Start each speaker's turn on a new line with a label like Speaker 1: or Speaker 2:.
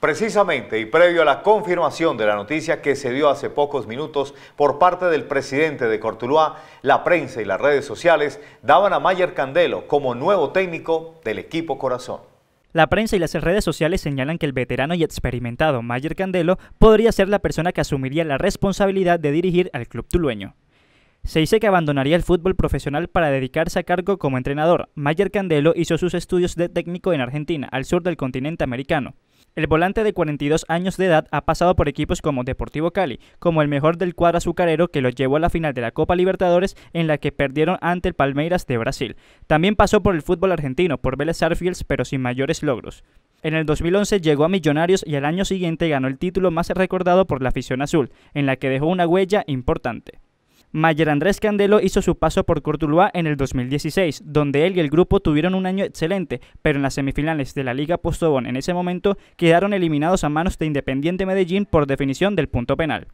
Speaker 1: Precisamente y previo a la confirmación de la noticia que se dio hace pocos minutos por parte del presidente de Cortuluá, la prensa y las redes sociales daban a Mayer Candelo como nuevo técnico del equipo Corazón.
Speaker 2: La prensa y las redes sociales señalan que el veterano y experimentado Mayer Candelo podría ser la persona que asumiría la responsabilidad de dirigir al club tulueño. Se dice que abandonaría el fútbol profesional para dedicarse a cargo como entrenador. Mayer Candelo hizo sus estudios de técnico en Argentina, al sur del continente americano. El volante de 42 años de edad ha pasado por equipos como Deportivo Cali, como el mejor del cuadro azucarero que lo llevó a la final de la Copa Libertadores en la que perdieron ante el Palmeiras de Brasil. También pasó por el fútbol argentino, por Vélez Arfields, pero sin mayores logros. En el 2011 llegó a Millonarios y al año siguiente ganó el título más recordado por la afición azul, en la que dejó una huella importante. Mayer Andrés Candelo hizo su paso por Cortuluá en el 2016, donde él y el grupo tuvieron un año excelente, pero en las semifinales de la Liga Postobón en ese momento quedaron eliminados a manos de Independiente Medellín por definición del punto penal.